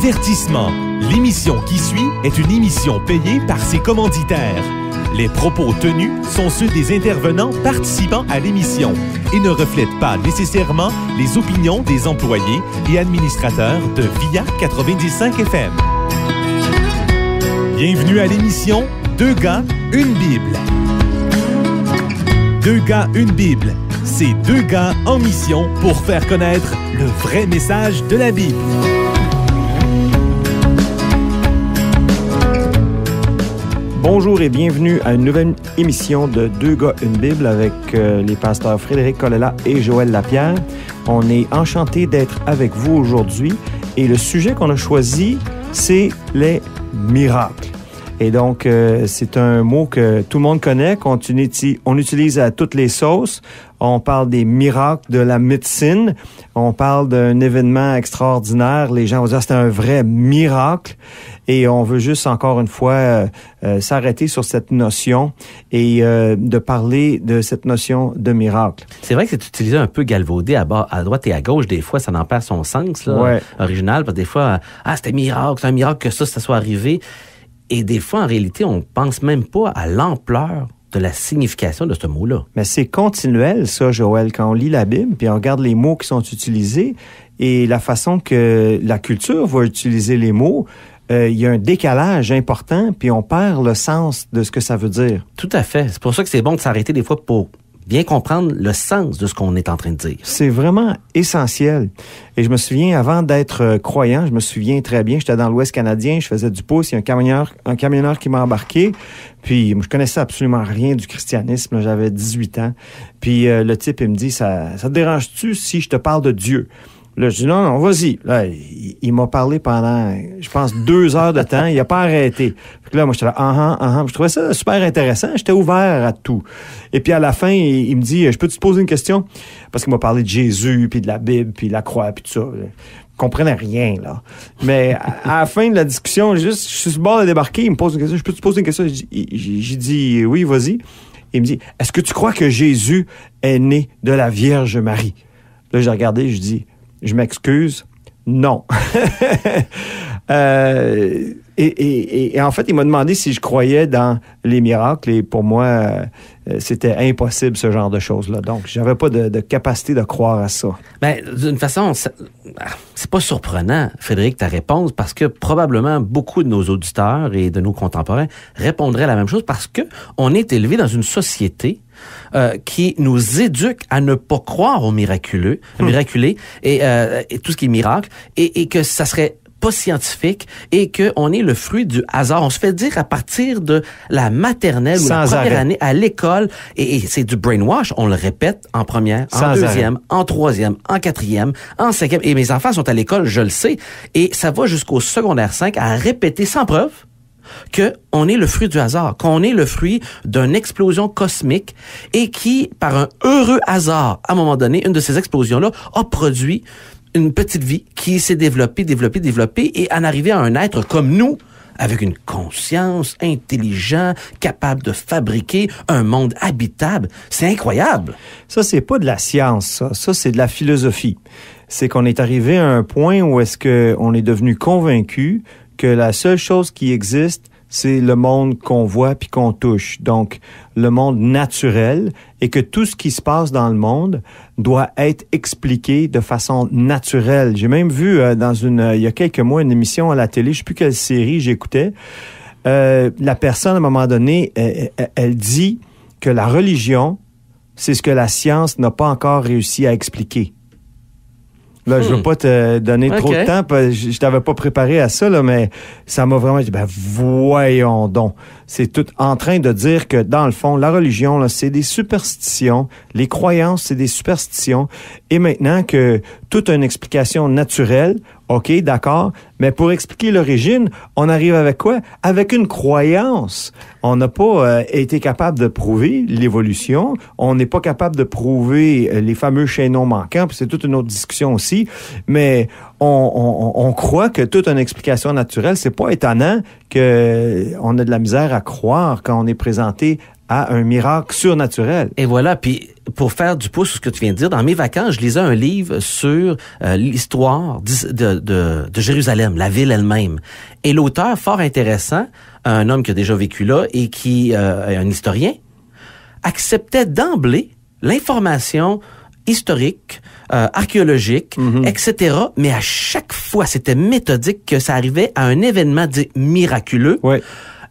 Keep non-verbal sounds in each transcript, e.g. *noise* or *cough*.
Avertissement. L'émission qui suit est une émission payée par ses commanditaires. Les propos tenus sont ceux des intervenants participant à l'émission et ne reflètent pas nécessairement les opinions des employés et administrateurs de VIA 95 FM. Bienvenue à l'émission Deux gars, une Bible. Deux gars, une Bible. C'est deux gars en mission pour faire connaître le vrai message de la Bible. Bonjour et bienvenue à une nouvelle émission de Deux gars, une Bible avec euh, les pasteurs Frédéric Colella et Joël Lapierre. On est enchanté d'être avec vous aujourd'hui et le sujet qu'on a choisi, c'est les miracles. Et donc, euh, c'est un mot que tout le monde connaît, qu'on on utilise à toutes les sauces. On parle des miracles de la médecine. On parle d'un événement extraordinaire. Les gens vont dire c'est un vrai miracle. Et on veut juste encore une fois euh, euh, s'arrêter sur cette notion et de parler de cette notion de miracle. C'est vrai que c'est utilisé un peu galvaudé à, bas, à droite et à gauche. Des fois, ça n'en perd son sens là, original. Parce que des fois, ah c'était miracle, c'est un miracle que ça, ça soit arrivé. Et des fois, en réalité, on pense même pas à l'ampleur de la signification de ce mot-là. Mais c'est continuel, ça, Joël, quand on lit la Bible, puis on regarde les mots qui sont utilisés et la façon que la culture va utiliser les mots. Euh, il y a un décalage important, puis on perd le sens de ce que ça veut dire. Tout à fait. C'est pour ça que c'est bon de s'arrêter des fois pour bien comprendre le sens de ce qu'on est en train de dire. C'est vraiment essentiel. Et je me souviens, avant d'être euh, croyant, je me souviens très bien, j'étais dans l'Ouest canadien, je faisais du pouce, il y a un camionneur, un camionneur qui m'a embarqué, puis je connaissais absolument rien du christianisme, j'avais 18 ans. Puis euh, le type, il me dit, ça, ça te dérange-tu si je te parle de Dieu? Là, je dis non, non, vas-y. Là, il, m'a parlé pendant, je pense, deux heures de temps. Il n'a pas arrêté. là, moi, j'étais là, ah, ah, ah, ah. Je trouvais ça super intéressant. J'étais ouvert à tout. Et puis, à la fin, il, me dit, je peux te poser une question? Parce qu'il m'a parlé de Jésus, puis de la Bible, puis de la croix, puis tout ça. Je comprenais rien, là. Mais à, la fin de la discussion, juste, je suis sur le bord de débarquer. Il me pose une question. Je peux te poser une question? J'ai dit, oui, vas-y. Il me dit, est-ce que tu crois que Jésus est né de la Vierge Marie? Là, j'ai regardé, je dis, je m'excuse, non. *laughs* Euh, et, en fait, il m'a demandé si je croyais dans les miracles et pour moi, euh, c'était impossible ce genre de choses-là. Donc, j'avais pas de, capacité de croire à ça. Ben, d'une façon, ah, c'est pas surprenant, Frédéric, ta réponse, parce que probablement beaucoup de nos auditeurs et de nos contemporains répondraient à la même chose parce que on est élevé dans une société euh, qui nous éduque à ne pas croire au miraculeux, au hmm. miraculé euh, et, tout ce qui est miracle, et, que ça serait pas scientifique et que on est le fruit du hasard. On se fait dire à partir de la maternelle ou la première année à l'école et, c'est du brainwash. On le répète en première, en deuxième, en troisième, en quatrième, en cinquième. Et mes enfants sont à l'école, je le sais, et ça va jusqu'au secondaire 5 à répéter sans preuve qu'on est le fruit du hasard, qu'on est le fruit d'une explosion cosmique et qui, par un heureux hasard, à un moment donné, une de ces explosions-là a produit une petite vie qui s'est développée, développée, développée et en arrivé à un être comme nous, avec une conscience, intelligente, capable de fabriquer un monde habitable. C'est incroyable. Ça, c'est pas de la science, ça. Ça, c'est de la philosophie. C'est qu'on est arrivé à un point où est-ce qu'on est devenu convaincu que la seule chose qui existe, c'est le monde qu'on voit puis qu'on touche. Donc, le monde naturel et que tout ce qui se passe dans le monde doit être expliqué de façon naturelle. J'ai même vu euh, dans une, euh, il y a quelques mois, une émission à la télé, je sais plus quelle série j'écoutais. Euh, la personne, à un moment donné, euh, elle dit que la religion, c'est ce que la science n'a pas encore réussi à expliquer. Là, je veux hmm. pas te donner trop de temps, je t'avais pas préparé à ça, là, mais ça m'a vraiment dit, ben, voyons donc. C'est tout en train de dire que, dans le fond, la religion, là, c'est des superstitions. Les croyances, c'est des superstitions. Et maintenant que toute une explication naturelle, OK, d'accord. Mais pour expliquer l'origine, on arrive avec quoi? Avec une croyance. On n'a pas euh, été capable de prouver l'évolution. On n'est pas capable de prouver euh, les fameux chaînons manquants. Puis c'est toute une autre discussion aussi. Mais on, croit que toute une explication naturelle, c'est pas étonnant que euh, on a de la misère à croire quand on est présenté à un miracle surnaturel. Et voilà, puis pour faire du pouce sur ce que tu viens de dire, dans mes vacances, je lisais un livre sur euh, l'histoire de, Jérusalem, la ville elle-même. Et l'auteur, fort intéressant, un homme qui a déjà vécu là et qui euh, est un historien, acceptait d'emblée l'information historique, euh, archéologique, mm-hmm. etc. Mais à chaque fois, c'était méthodique que ça arrivait à un événement miraculeux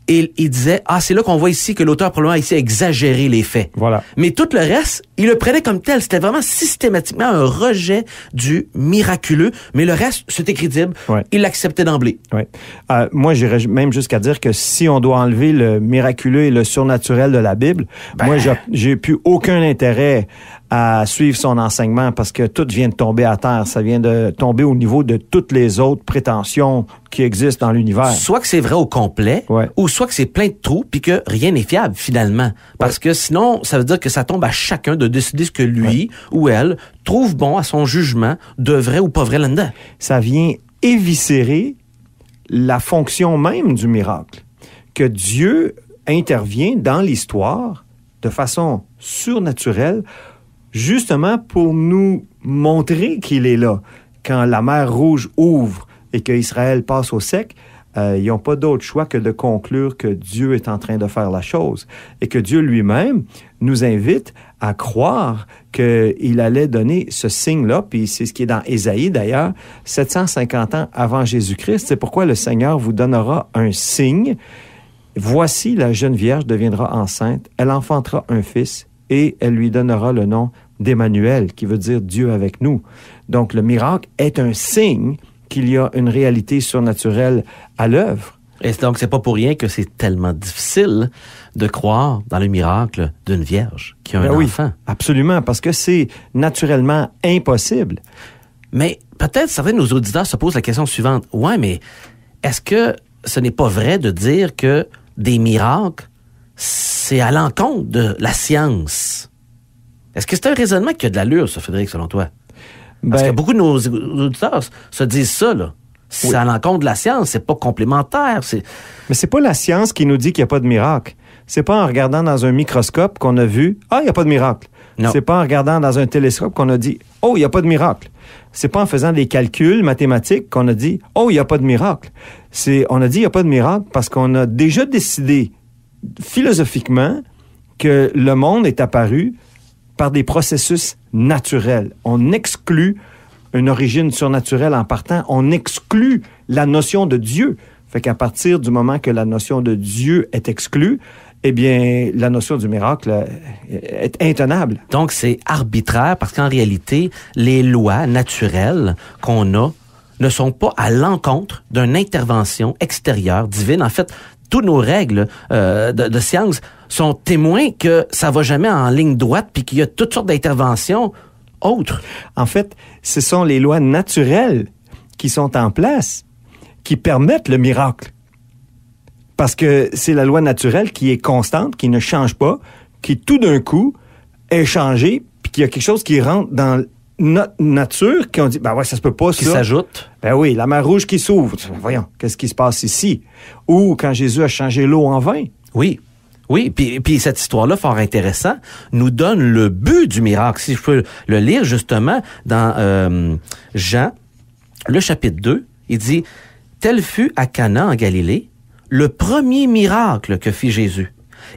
et il disait ah c'est là qu'on voit ici que l'auteur probablement a ici exagéré les faits. Voilà. Mais tout le reste, il le prenait comme tel. C'était vraiment systématiquement un rejet du miraculeux, mais le reste c'était crédible. Il l'acceptait d'emblée. Euh, moi j'irais même jusqu'à dire que si on doit enlever le miraculeux et le surnaturel de la Bible, ben. moi j'ai plus aucun intérêt à suivre son enseignement parce que tout vient de tomber à terre. Ça vient de tomber au niveau de toutes les autres prétentions qui existent dans l'univers. Soit que c'est vrai au complet, ou soit que c'est plein de trous puis que rien n'est fiable finalement. Parce que sinon, ça veut dire que ça tombe à chacun de décider ce que lui ou elle trouve bon à son jugement de vrai ou pas vrai là-dedans. Ça vient éviscérer la fonction même du miracle. Que Dieu intervient dans l'histoire de façon surnaturelle justement pour nous montrer qu'il est là. Quand la mer Rouge ouvre et qu'Israël passe au sec, euh, ils n'ont pas d'autre choix que de conclure que Dieu est en train de faire la chose et que Dieu lui-même nous invite à croire qu'il allait donner ce signe-là, puis c'est ce qui est dans Ésaïe d'ailleurs, 750 ans avant Jésus-Christ. C'est pourquoi le Seigneur vous donnera un signe. Voici la jeune vierge deviendra enceinte, elle enfantera un fils et elle lui donnera le nom d'Emmanuel, qui veut dire Dieu avec nous. Donc le miracle est un signe qu'il y a une réalité surnaturelle à l'œuvre. Et donc c'est pas pour rien que c'est tellement difficile de croire dans le miracle d'une vierge qui a un ben oui, Absolument, parce que c'est naturellement impossible. Mais peut-être certains de nos auditeurs se posent la question suivante. Ouais, mais est-ce que ce n'est pas vrai de dire que des miracles, c'est à l'encontre de la science? Est-ce que c'est un raisonnement qui a de l'allure, ça, Frédéric, selon toi? Parce ben que beaucoup de nos auditeurs se disent ça, là. C'est à l'encontre de la science, c'est pas complémentaire. Mais c'est pas la science qui nous dit qu'il n'y a pas de miracle. C'est pas en regardant dans un microscope qu'on a vu Ah, il n'y a pas de miracle. C'est pas en regardant dans un télescope qu'on a dit Oh, il n'y a pas de miracle. C'est pas en faisant des calculs mathématiques qu'on a dit Oh, il n'y a pas de miracle. C'est on a dit il n'y a pas de miracle parce qu'on a déjà décidé philosophiquement que le monde est apparu par des processus naturels. On exclut une origine surnaturelle en partant, on exclut la notion de Dieu. Fait qu'à partir du moment que la notion de Dieu est exclue, eh bien, la notion du miracle euh, est intenable. Donc, c'est arbitraire parce qu'en réalité, les lois naturelles qu'on a ne sont pas à l'encontre d'une intervention extérieure divine. En fait, toutes nos règles euh, de, de science sont témoins que ça va jamais en ligne droite puis qu'il y a toutes sortes d'interventions autres. En fait, ce sont les lois naturelles qui sont en place qui permettent le miracle. Parce que c'est la loi naturelle qui est constante, qui ne change pas, qui tout d'un coup est changée, puis qu'il y a quelque chose qui rentre dans notre nature, qui on dit, ben ouais, ça se peut pas, ça. Qui s'ajoute. Ben oui, la mer rouge qui s'ouvre. Voyons, qu'est-ce qui se passe ici? Ou quand Jésus a changé l'eau en vin. Oui. Oui, puis, cette histoire-là, fort intéressant, nous donne le but du miracle. Si je peux le lire justement dans euh, Jean, le chapitre 2, il dit, Tel fut à Cana en Galilée le premier miracle que fit Jésus.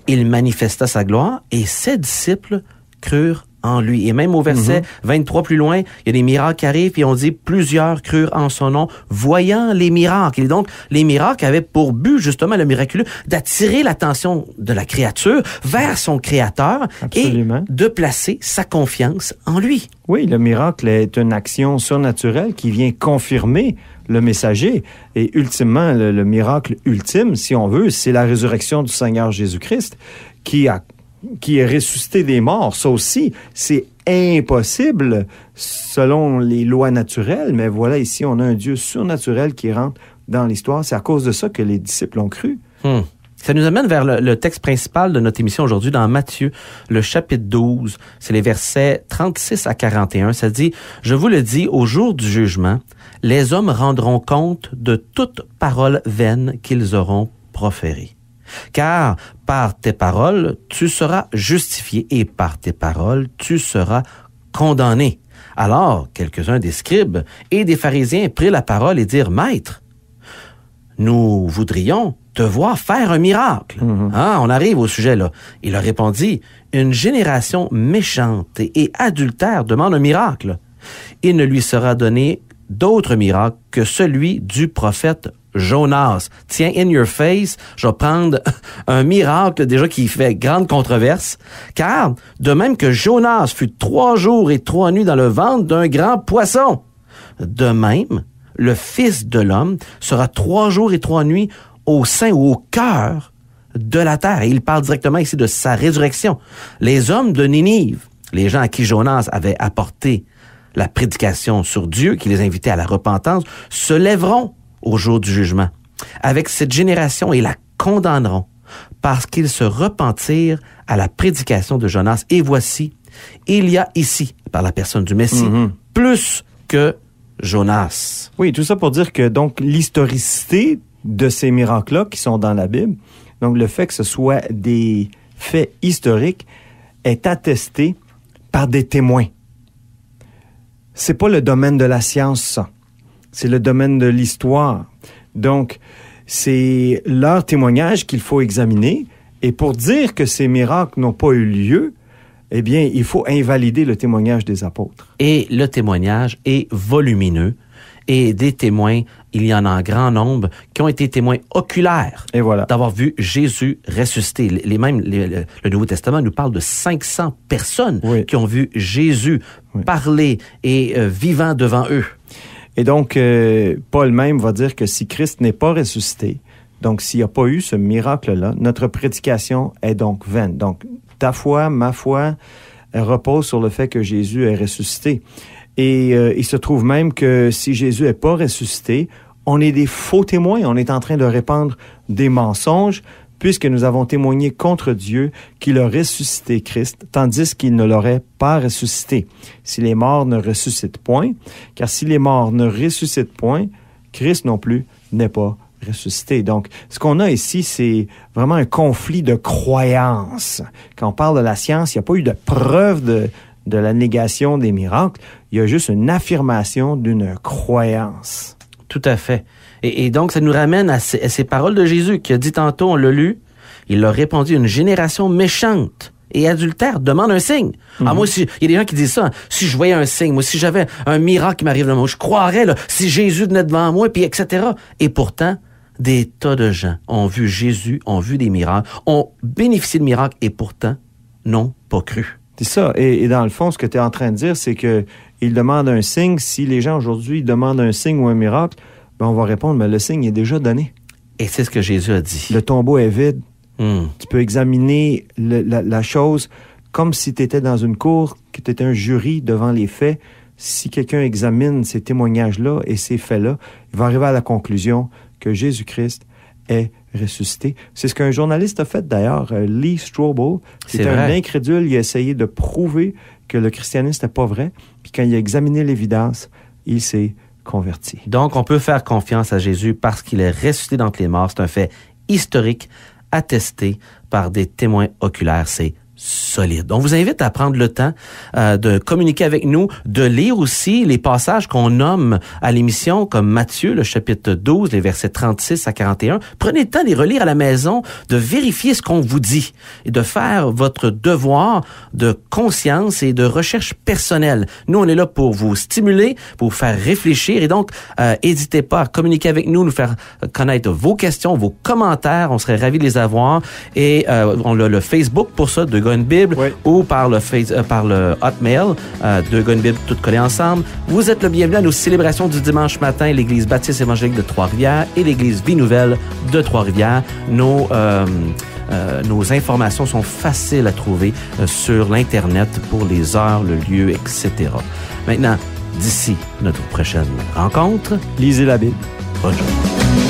Il manifesta sa gloire et ses disciples crurent en lui. Et même au verset 23 mhm. plus loin, il y a des miracles qui arrivent, et on dit plusieurs crurent en son nom, voyant les miracles. Et donc, les miracles avaient pour but, justement, le miraculeux, d'attirer l'attention de la créature vers son créateur et de placer sa confiance en lui. Oui, le miracle est une action surnaturelle qui vient confirmer le messager. Et ultimement, le miracle ultime, si on veut, c'est la résurrection du Seigneur Jésus-Christ qui a qui est ressuscité des morts. Ça aussi, c'est impossible selon les lois naturelles, mais voilà, ici, on a un Dieu surnaturel qui rentre dans l'histoire. C'est à cause de ça que les disciples ont cru. Hmm. Ça nous amène vers le, le, texte principal de notre émission aujourd'hui dans Matthieu, le chapitre 12. C'est les versets 36 à 41. Ça dit, Je vous le dis, au jour du jugement, les hommes rendront compte de toute parole vaine qu'ils auront proférée. Car par tes paroles, tu seras justifié et par tes paroles, tu seras condamné. Alors, quelques-uns des scribes et des pharisiens prirent la parole et dirent, Maître, nous voudrions te voir faire un miracle. Mhm. Ah, on arrive au sujet là. Il leur répondit, Une génération méchante et adultère demande un miracle. Il ne lui sera donné d'autre miracle que celui du prophète Jonas. Tiens, in your face, je vais prendre *laughs* un miracle déjà qui fait grande controverse, car de même que Jonas fut trois jours et trois nuits dans le ventre d'un grand poisson, de même, le Fils de l'homme sera trois jours et trois nuits au sein ou au cœur de la terre. Et il parle directement ici de sa résurrection. Les hommes de Ninive, les gens à qui Jonas avait apporté la prédication sur Dieu, qui les invitait à la repentance, se lèveront au jour du jugement. Avec cette génération, ils la condamneront parce qu'ils se repentirent à la prédication de Jonas. Et voici, il y a ici, par la personne du Messie, mhm. plus que Jonas. Oui, tout ça pour dire que donc l'historicité de ces miracles-là qui sont dans la Bible, donc le fait que ce soit des faits historiques, est attesté par des témoins. C'est pas le domaine de la science, ça c'est le domaine de l'histoire. Donc, c'est leur témoignage qu'il faut examiner. Et pour dire que ces miracles n'ont pas eu lieu, eh bien, il faut invalider le témoignage des apôtres. Et le témoignage est volumineux. Et des témoins, il y en a un grand nombre, qui ont été témoins oculaires et voilà. d'avoir vu Jésus ressuscité. Les, mêmes, le, Nouveau Testament nous parle de 500 personnes qui ont vu Jésus parler et euh, vivant devant eux. Et donc, euh, Paul même va dire que si Christ n'est pas ressuscité, donc s'il n'y a pas eu ce miracle-là, notre prédication est donc vaine. Donc, ta foi, ma foi, repose sur le fait que Jésus est ressuscité. Et euh, il se trouve même que si Jésus n'est pas ressuscité, on est des faux témoins, on est en train de répandre des mensonges, puisque nous avons témoigné contre Dieu qu'il a ressuscité Christ, tandis qu'il ne l'aurait pas ressuscité. Si les morts ne ressuscitent point, car si les morts ne ressuscitent point, Christ non plus n'est pas ressuscité. Donc, ce qu'on a ici, c'est vraiment un conflit de croyances. Quand on parle de la science, il n'y a pas eu de preuve de la négation des miracles, il y a juste une affirmation d'une croyance. Tout à fait. Et, donc, ça nous ramène à ces, paroles de Jésus qui a dit tantôt, on l'a lu, il leur répondit, une génération méchante et adultère demande un signe. Ah, mhm. moi, il y a des gens qui disent ça, si je voyais un signe, moi, si j'avais un miracle qui m'arrive le moi, je croirais, là, si Jésus venait devant moi, puis etc. Et pourtant, des tas de gens ont vu Jésus, ont vu des miracles, ont bénéficié de miracles, et pourtant, n'ont pas cru. C'est ça. Et, dans le fond, ce que tu es en train de dire, c'est que il demande un signe. Si les gens aujourd'hui demandent un signe ou un miracle, ben, on va répondre, mais le signe est déjà donné. Et c'est ce que Jésus a dit. Le tombeau est vide. Hmm. Tu peux examiner la, chose comme si tu étais dans une cour, que tu étais un jury devant les faits. Si quelqu'un examine ces témoignages-là et ces faits-là, il va arriver à la conclusion que Jésus-Christ est ressuscité. C'est ce qu'un journaliste a fait d'ailleurs, euh, Lee Strobel. C'est un incrédule, il a essayé de prouver que le christianisme n'était pas vrai. Puis quand il a examiné l'évidence, il s'est donc, on peut faire confiance à Jésus parce qu'il est ressuscité dans les morts. C'est un fait historique attesté par des témoins oculaires. C'est solide. On vous invite à prendre le temps euh, de communiquer avec nous, de lire aussi les passages qu'on nomme à l'émission, comme Matthieu, le chapitre 12, les versets 36 à 41. Prenez le temps de les relire à la maison, de vérifier ce qu'on vous dit et de faire votre devoir de conscience et de recherche personnelle. Nous, on est là pour vous stimuler, pour vous faire réfléchir et donc, euh, n'hésitez pas à communiquer avec nous, nous faire connaître vos questions, vos commentaires. On serait ravis de les avoir et euh, on a le Facebook pour ça, de Bible ou par le, euh, par le Hotmail, euh, Deux toutes collées ensemble. Vous êtes le bienvenu à nos célébrations du dimanche matin, l'Église baptiste évangélique de Trois-Rivières et l'Église Vie Nouvelle de Trois-Rivières. Nos... Euh, euh, nos informations sont faciles à trouver sur l'Internet pour les heures, le lieu, etc. Maintenant, d'ici notre prochaine rencontre, lisez la Bible. Bonne journée.